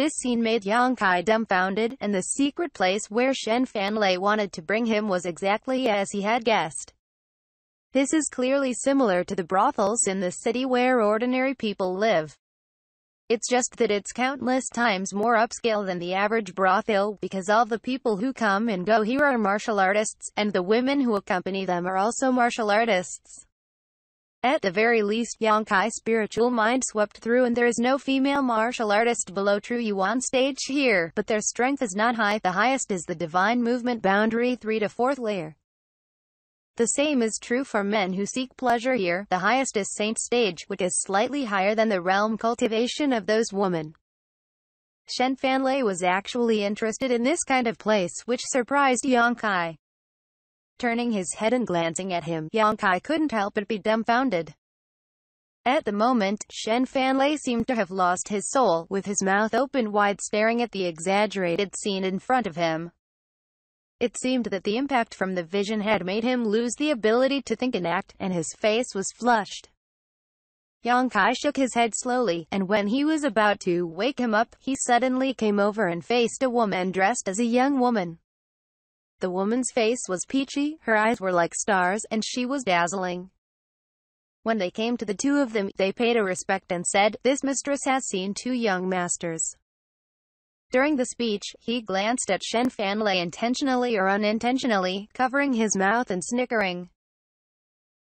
This scene made Yang Kai dumbfounded, and the secret place where Shen Fanlei wanted to bring him was exactly as he had guessed. This is clearly similar to the brothels in the city where ordinary people live. It's just that it's countless times more upscale than the average brothel, because all the people who come and go here are martial artists, and the women who accompany them are also martial artists. At the very least, Yonkai spiritual mind swept through and there is no female martial artist below True Yuan stage here, but their strength is not high, the highest is the divine movement boundary 3 to 4th layer. The same is true for men who seek pleasure here, the highest is saint stage, which is slightly higher than the realm cultivation of those women. Shen Fanlei was actually interested in this kind of place, which surprised Yonkai turning his head and glancing at him. Yang Kai couldn't help but be dumbfounded. At the moment, Shen Fanlei seemed to have lost his soul, with his mouth open wide staring at the exaggerated scene in front of him. It seemed that the impact from the vision had made him lose the ability to think and act, and his face was flushed. Yang Kai shook his head slowly, and when he was about to wake him up, he suddenly came over and faced a woman dressed as a young woman. The woman's face was peachy, her eyes were like stars, and she was dazzling. When they came to the two of them, they paid a respect and said, This mistress has seen two young masters. During the speech, he glanced at Shen Fanlei intentionally or unintentionally, covering his mouth and snickering.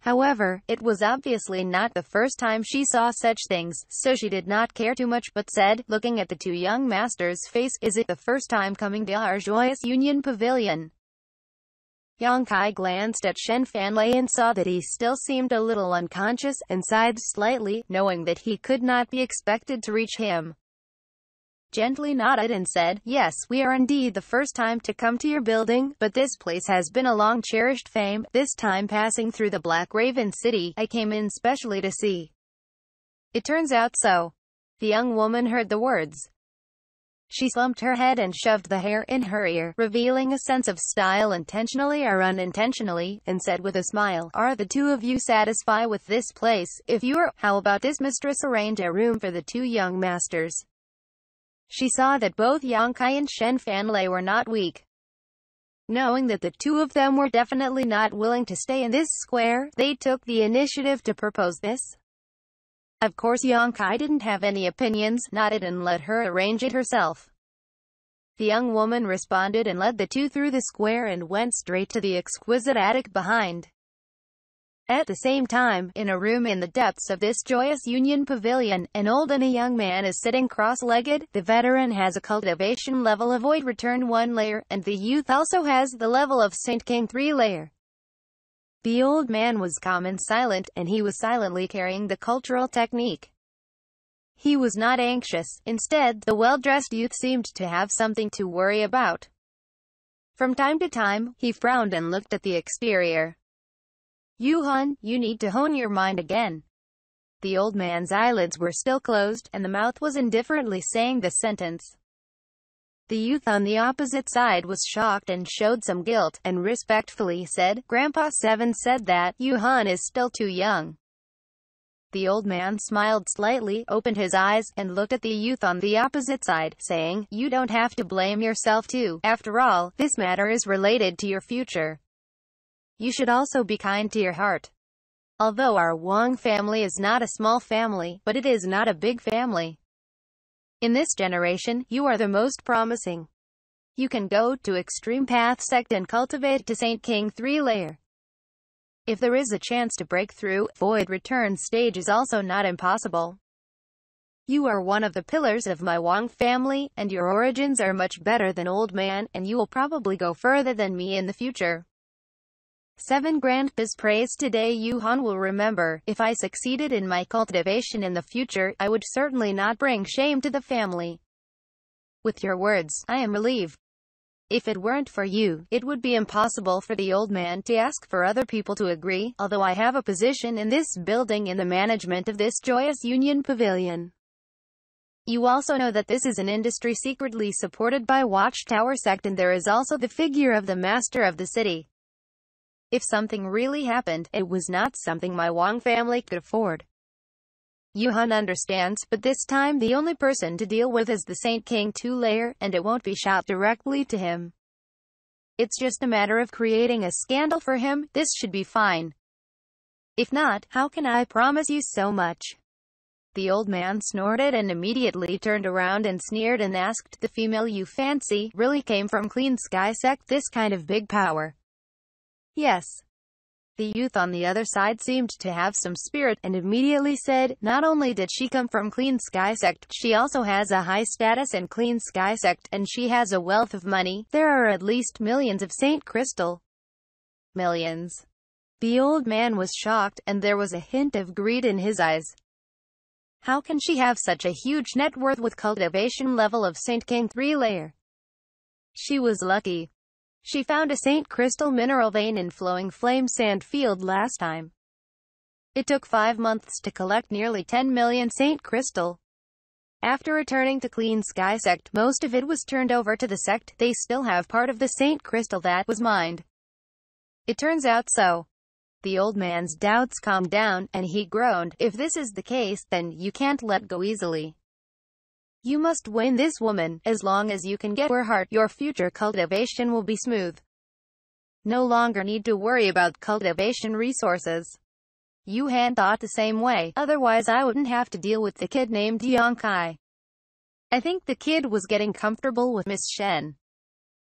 However, it was obviously not the first time she saw such things, so she did not care too much but said, looking at the two young masters' face, is it the first time coming to our joyous union pavilion? Yang Kai glanced at Shen Fanlei and saw that he still seemed a little unconscious, and sighed slightly, knowing that he could not be expected to reach him. Gently nodded and said, Yes, we are indeed the first time to come to your building, but this place has been a long-cherished fame, this time passing through the Black Raven City, I came in specially to see. It turns out so. The young woman heard the words, she slumped her head and shoved the hair in her ear, revealing a sense of style intentionally or unintentionally, and said with a smile, Are the two of you satisfied with this place? If you are, how about this mistress arrange a room for the two young masters? She saw that both Yang Kai and Shen Fanlei were not weak. Knowing that the two of them were definitely not willing to stay in this square, they took the initiative to propose this. Of course Yang Kai didn't have any opinions, nodded and let her arrange it herself. The young woman responded and led the two through the square and went straight to the exquisite attic behind. At the same time, in a room in the depths of this joyous Union Pavilion, an old and a young man is sitting cross-legged, the veteran has a cultivation level of void return 1 layer, and the youth also has the level of Saint King 3 layer. The old man was calm and silent, and he was silently carrying the cultural technique. He was not anxious. Instead, the well-dressed youth seemed to have something to worry about. From time to time, he frowned and looked at the exterior. Yuhan, you need to hone your mind again. The old man's eyelids were still closed, and the mouth was indifferently saying the sentence. The youth on the opposite side was shocked and showed some guilt, and respectfully said, Grandpa Seven said that, Yuhan is still too young. The old man smiled slightly, opened his eyes, and looked at the youth on the opposite side, saying, You don't have to blame yourself too. After all, this matter is related to your future. You should also be kind to your heart. Although our Wang family is not a small family, but it is not a big family. In this generation, you are the most promising. You can go to extreme path sect and cultivate to Saint King 3 layer. If there is a chance to break through, void return stage is also not impossible. You are one of the pillars of my Wang family, and your origins are much better than old man, and you will probably go further than me in the future. 7 grand biz praise today Yuhan will remember, if I succeeded in my cultivation in the future, I would certainly not bring shame to the family. With your words, I am relieved. If it weren't for you, it would be impossible for the old man to ask for other people to agree, although I have a position in this building in the management of this joyous Union Pavilion. You also know that this is an industry secretly supported by Watchtower sect and there is also the figure of the master of the city, if something really happened, it was not something my Wang family could afford. Yuhan understands, but this time the only person to deal with is the Saint King 2 layer, and it won't be shot directly to him. It's just a matter of creating a scandal for him, this should be fine. If not, how can I promise you so much? The old man snorted and immediately turned around and sneered and asked, the female you fancy, really came from Clean Sky Sect this kind of big power. Yes. The youth on the other side seemed to have some spirit, and immediately said, not only did she come from Clean Sky Sect, she also has a high status in Clean Sky Sect, and she has a wealth of money. There are at least millions of St. Crystal. Millions. The old man was shocked, and there was a hint of greed in his eyes. How can she have such a huge net worth with cultivation level of St. King 3 layer? She was lucky. She found a St. Crystal mineral vein in flowing flame sand field last time. It took five months to collect nearly 10 million St. Crystal. After returning to Clean Sky Sect, most of it was turned over to the sect, they still have part of the St. Crystal that was mined. It turns out so. The old man's doubts calmed down, and he groaned, if this is the case, then you can't let go easily. You must win this woman, as long as you can get her heart, your future cultivation will be smooth. No longer need to worry about cultivation resources. You Han thought the same way, otherwise I wouldn't have to deal with the kid named Yang Kai. I think the kid was getting comfortable with Miss Shen.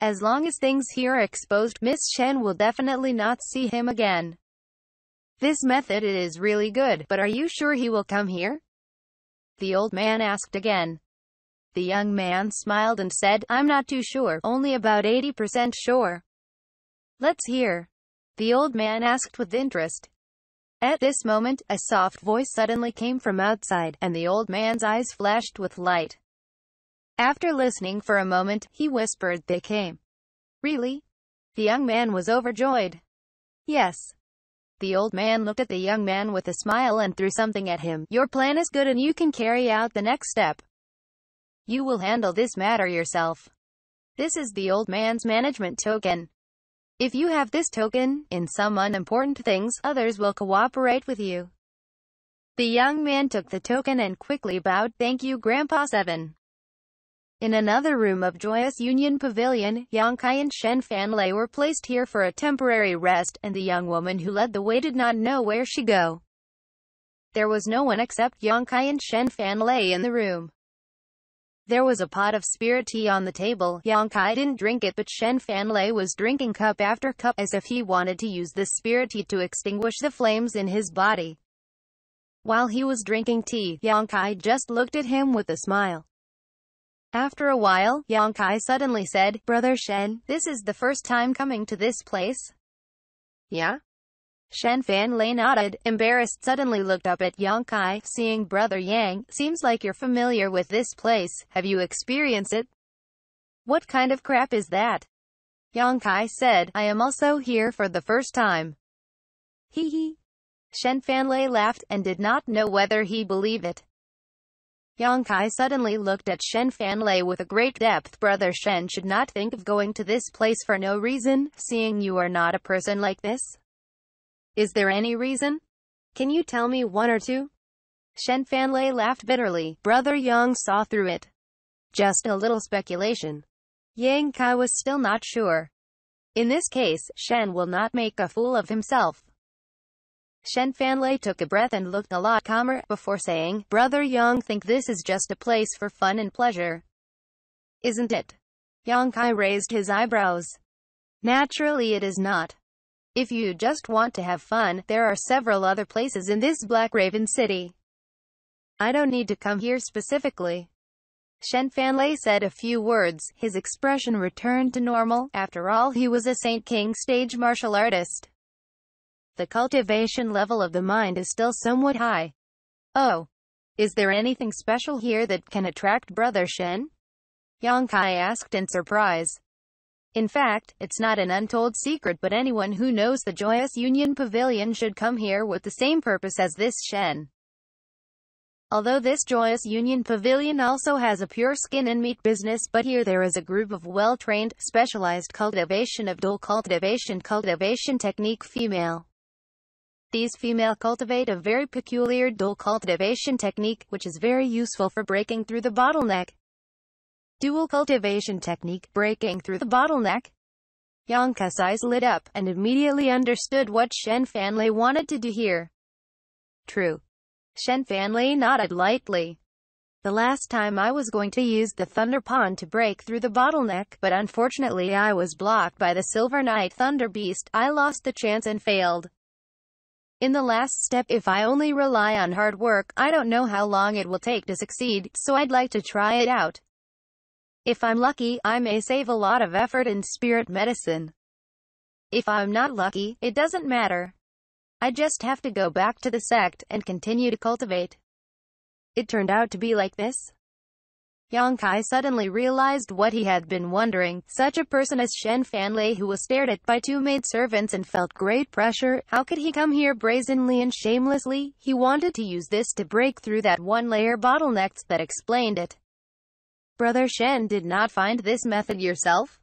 As long as things here are exposed, Miss Shen will definitely not see him again. This method it is really good, but are you sure he will come here? The old man asked again. The young man smiled and said, I'm not too sure, only about 80% sure. Let's hear. The old man asked with interest. At this moment, a soft voice suddenly came from outside, and the old man's eyes flashed with light. After listening for a moment, he whispered, They came. Really? The young man was overjoyed. Yes. The old man looked at the young man with a smile and threw something at him. Your plan is good and you can carry out the next step. You will handle this matter yourself. This is the old man's management token. If you have this token, in some unimportant things, others will cooperate with you. The young man took the token and quickly bowed, thank you Grandpa 7. In another room of Joyous Union Pavilion, Yang Kai and Shen Fanlei were placed here for a temporary rest, and the young woman who led the way did not know where she go. There was no one except Yang Kai and Shen Fanlei in the room. There was a pot of spirit tea on the table. Yang Kai didn't drink it but Shen Fanlei was drinking cup after cup as if he wanted to use this spirit tea to extinguish the flames in his body. While he was drinking tea, Yang Kai just looked at him with a smile. After a while, Yang Kai suddenly said, Brother Shen, this is the first time coming to this place? Yeah? Shen Fan Lei nodded, embarrassed suddenly looked up at Yang Kai, seeing brother Yang, seems like you're familiar with this place, have you experienced it? What kind of crap is that? Yang Kai said, I am also here for the first time. Hee hee. Shen Fanlei laughed, and did not know whether he believed it. Yang Kai suddenly looked at Shen Fanlei with a great depth. Brother Shen should not think of going to this place for no reason, seeing you are not a person like this. Is there any reason? Can you tell me one or two? Shen Fanlei laughed bitterly. Brother Yang saw through it. Just a little speculation. Yang Kai was still not sure. In this case, Shen will not make a fool of himself. Shen Fanlei took a breath and looked a lot calmer, before saying, Brother Yang think this is just a place for fun and pleasure. Isn't it? Yang Kai raised his eyebrows. Naturally it is not. If you just want to have fun, there are several other places in this Black Raven city. I don't need to come here specifically. Shen Fanlei said a few words, his expression returned to normal, after all he was a Saint King stage martial artist. The cultivation level of the mind is still somewhat high. Oh. Is there anything special here that can attract Brother Shen? Yang Kai asked in surprise. In fact, it's not an untold secret but anyone who knows the joyous Union Pavilion should come here with the same purpose as this Shen. Although this joyous Union Pavilion also has a pure skin and meat business, but here there is a group of well-trained, specialized cultivation of dual cultivation cultivation technique female. These female cultivate a very peculiar dual cultivation technique, which is very useful for breaking through the bottleneck. Dual cultivation technique, breaking through the bottleneck. Yang eyes lit up, and immediately understood what Shen Fanlei wanted to do here. True. Shen Fanlei nodded lightly. The last time I was going to use the Thunder Pond to break through the bottleneck, but unfortunately I was blocked by the Silver Knight Thunder Beast, I lost the chance and failed. In the last step, if I only rely on hard work, I don't know how long it will take to succeed, so I'd like to try it out. If I'm lucky, I may save a lot of effort in spirit medicine. If I'm not lucky, it doesn't matter. I just have to go back to the sect and continue to cultivate. It turned out to be like this. Yang Kai suddenly realized what he had been wondering. Such a person as Shen Fanlei who was stared at by two maidservants and felt great pressure, how could he come here brazenly and shamelessly? He wanted to use this to break through that one-layer bottleneck that explained it. Brother Shen did not find this method yourself?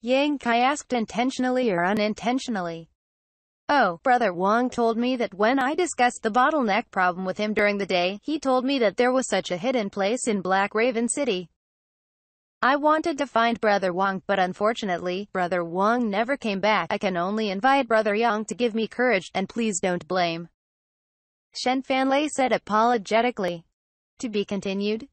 Yang Kai asked intentionally or unintentionally. Oh, Brother Wang told me that when I discussed the bottleneck problem with him during the day, he told me that there was such a hidden place in Black Raven City. I wanted to find Brother Wang, but unfortunately, Brother Wang never came back. I can only invite Brother Yang to give me courage, and please don't blame. Shen Fanlei said apologetically. To be continued?